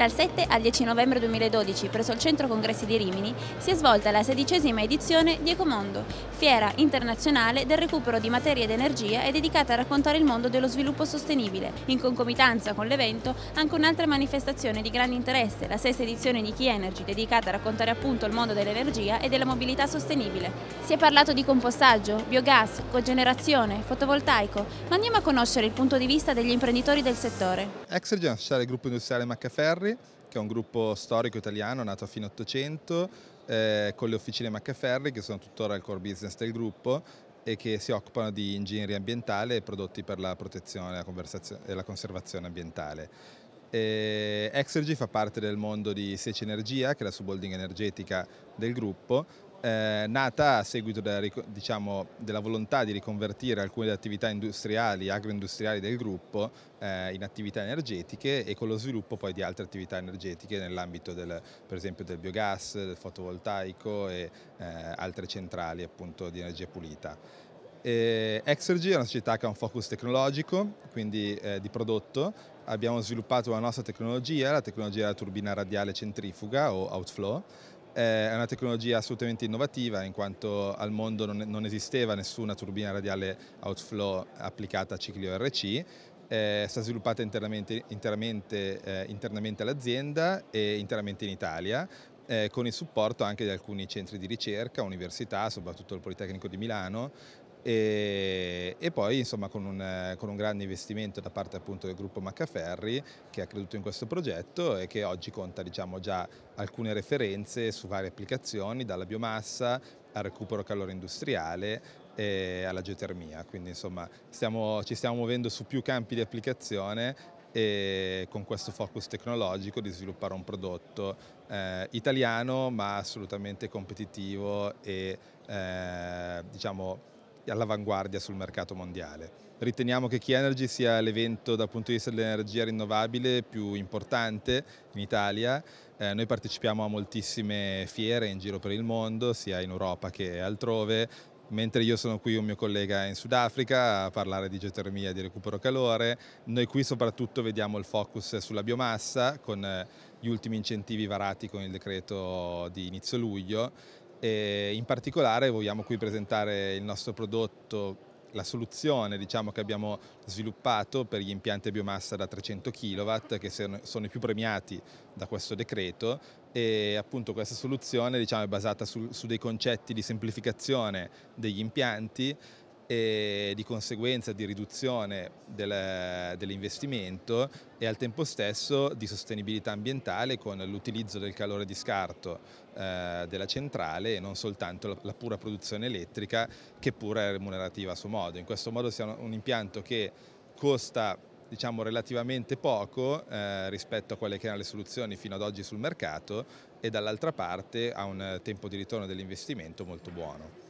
Dal 7 al 10 novembre 2012, presso il Centro Congressi di Rimini, si è svolta la sedicesima edizione di Ecomondo, fiera internazionale del recupero di materia ed energia e dedicata a raccontare il mondo dello sviluppo sostenibile. In concomitanza con l'evento, anche un'altra manifestazione di grande interesse, la sesta edizione di Key Energy, dedicata a raccontare appunto il mondo dell'energia e della mobilità sostenibile. Si è parlato di compostaggio, biogas, cogenerazione, fotovoltaico, ma andiamo a conoscere il punto di vista degli imprenditori del settore. Exergen è il gruppo industriale Maccaferri, che è un gruppo storico italiano nato a fine 800 eh, con le officine Maccaferri che sono tuttora il core business del gruppo e che si occupano di ingegneria ambientale e prodotti per la protezione e la conservazione ambientale. Exergy fa parte del mondo di Seci Energia, che è la subholding energetica del gruppo, eh, nata a seguito della, diciamo, della, volontà di riconvertire alcune delle attività industriali, agroindustriali del gruppo eh, in attività energetiche e con lo sviluppo poi di altre attività energetiche nell'ambito del, per esempio del biogas, del fotovoltaico e eh, altre centrali appunto di energia pulita. E Exergy è una società che ha un focus tecnologico, quindi eh, di prodotto. Abbiamo sviluppato la nostra tecnologia, la tecnologia della turbina radiale centrifuga o outflow, eh, è una tecnologia assolutamente innovativa in quanto al mondo non, non esisteva nessuna turbina radiale outflow applicata a cicli ORC eh, è stata sviluppata internamente, interamente, eh, internamente all'azienda e interamente in Italia, eh, con il supporto anche di alcuni centri di ricerca, università, soprattutto il Politecnico di Milano, e, e, poi insomma con un, con un, grande investimento da parte appunto del gruppo Maccaferri che ha creduto in questo progetto e che oggi conta diciamo già alcune referenze su varie applicazioni dalla biomassa al recupero calore industriale e alla geotermia quindi insomma stiamo, ci stiamo muovendo su più campi di applicazione e con questo focus tecnologico di sviluppare un prodotto eh, italiano ma assolutamente competitivo e eh, diciamo all'avanguardia sul mercato mondiale. Riteniamo che Key Energy sia l'evento dal punto di vista dell'energia rinnovabile più importante in Italia. Eh, noi partecipiamo a moltissime fiere in giro per il mondo, sia in Europa che altrove, mentre io sono qui un mio collega in Sudafrica a parlare di geotermia e di recupero calore. Noi qui soprattutto vediamo il focus sulla biomassa con eh, gli ultimi incentivi varati con il decreto di inizio luglio e in particolare vogliamo qui presentare il nostro prodotto la soluzione diciamo, che abbiamo sviluppato per gli impianti a biomassa da 300 kW che sono i più premiati da questo decreto e appunto questa soluzione diciamo, è basata su, su dei concetti di semplificazione degli impianti e di conseguenza di riduzione del, dell'investimento e al tempo stesso di sostenibilità ambientale con l'utilizzo del calore di scarto eh, della centrale e non soltanto la, la, pura produzione elettrica che pure è remunerativa a suo modo. In questo modo sia un impianto che costa diciamo, relativamente poco eh, rispetto a quelle che erano le soluzioni fino ad oggi sul mercato e dall'altra parte ha un tempo di ritorno dell'investimento molto buono.